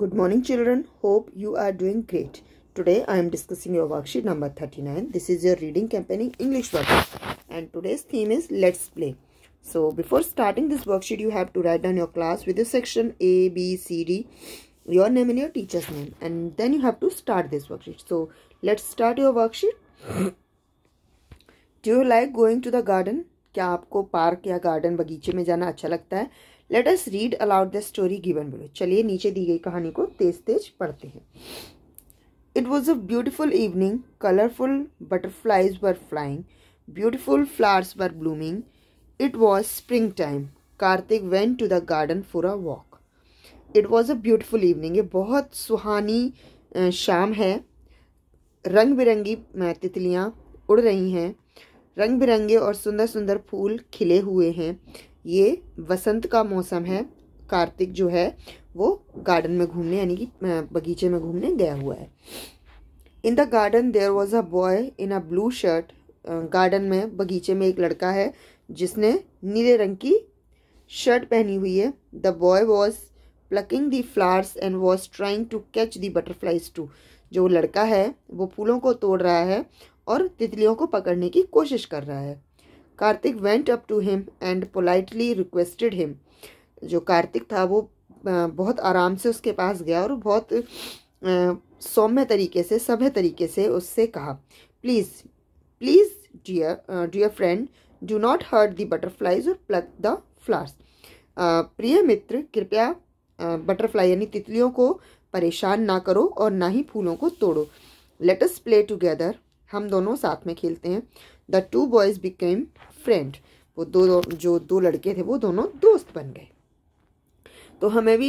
Good morning children. Hope you are doing great. Today I am discussing your worksheet number 39. This is your reading campaign English worksheet. And today's theme is Let's Play. So before starting this worksheet you have to write down your class with the section A, B, C, D, your name and your teacher's name. And then you have to start this worksheet. So let's start your worksheet. Do you like going to the garden? क्या आपको park या garden बगीचे में जाना अच्छा लगता है let us read aloud the story given below चलिए नीचे दी गई कहानी को तेज तेज पढ़ते हैं it was a beautiful evening colourful butterflies were flying flowers were blooming it was spring time Kartik went to the garden for a walk it was a beautiful evening ये बहुत सुहानी शाम है रंग बिरंगी तितलियाँ उड़ रही हैं रंग बिरंगे और सुंदर सुंदर फूल खिले हुए हैं ये वसंत का मौसम है कार्तिक जो है वो गार्डन में घूमने यानी कि बगीचे में घूमने गया हुआ है in the garden there was a boy in a blue shirt garden में बगीचे में एक लड़का है जिसने नीले रंग की शर्ट पहनी हुई है the boy was plucking the flowers and was trying to catch the butterflies too जो लड़का है वो फूलों को तोड़ रहा है और तितलियों को पकड़ने की कोशिश कर रहा है Kartik went up to him and politely requested him जो कार्तिक था वो बहुत आराम से उसके पास गया और बहुत सौम्य तरीके से सभ्य तरीके से उससे कहा please please dear dear friend do not hurt the butterflies or pluck the flowers प्रिय मित्र कृपया बटरफ्लाई यानी तितलियों को परेशान ना करो और ना ही फूलों को तोड़ो लेटस प्ले टुगेदर हम दोनों साथ में खेलते हैं the two boys became friend वो दो जो दो लड़के थे वो दोनों दोस्त बन गए तो हमें भी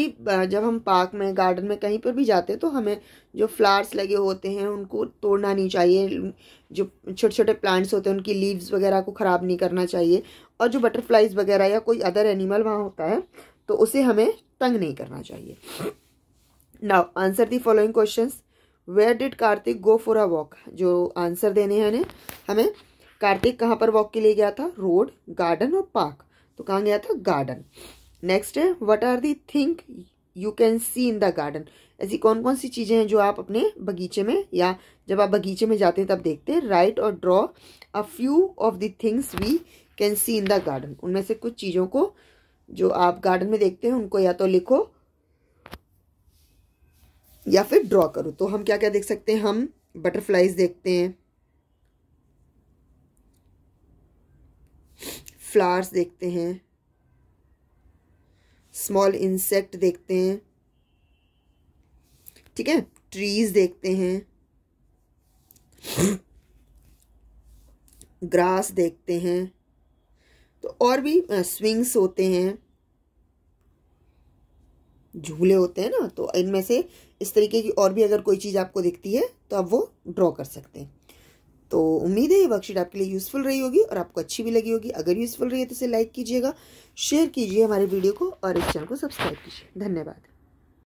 जब हम पार्क में गार्डन में कहीं पर भी जाते हैं तो हमें जो फ्लावर्स लगे होते हैं उनको तोड़ना नहीं चाहिए जो छोटे छोटे प्लांट्स होते हैं उनकी लीव्स वगैरह को ख़राब नहीं करना चाहिए और जो बटरफ्लाइज वगैरह या कोई अदर एनिमल वहाँ होता है तो उसे हमें तंग नहीं करना चाहिए now answer the following question where did Kartik go for a walk जो आंसर देने हैं हमें कार्तिक कहाँ पर वॉक के लिए गया था रोड गार्डन और पार्क तो कहाँ गया था गार्डन नेक्स्ट है what are the things you can see in the garden ऐसी कौन कौन सी चीज़ें हैं जो आप अपने बगीचे में या जब आप बगीचे में जाते हैं तब देखते हैं राइट और draw a few of the things we can see in the garden उनमें से कुछ चीज़ों को जो आप गार्डन में देखते हैं उनको या तो लिखो या फिर ड्रॉ करो तो हम क्या क्या देख सकते हैं हम बटरफ्लाइज देखते हैं फ्लावर्स देखते हैं स्मॉल इंसेक्ट देखते हैं ठीक है ट्रीज देखते हैं ग्रास देखते हैं तो और भी स्विंग्स होते हैं झूले होते हैं ना तो इनमें से इस तरीके की और भी अगर कोई चीज़ आपको दिखती है तो आप वो ड्रॉ कर सकते हैं तो उम्मीद है ये वर्कशीट आपके लिए यूज़फुल रही होगी और आपको अच्छी भी लगी होगी अगर यूज़फुल रही है तो इसे लाइक कीजिएगा शेयर कीजिए हमारे वीडियो को और इस चैनल को सब्सक्राइब कीजिए धन्यवाद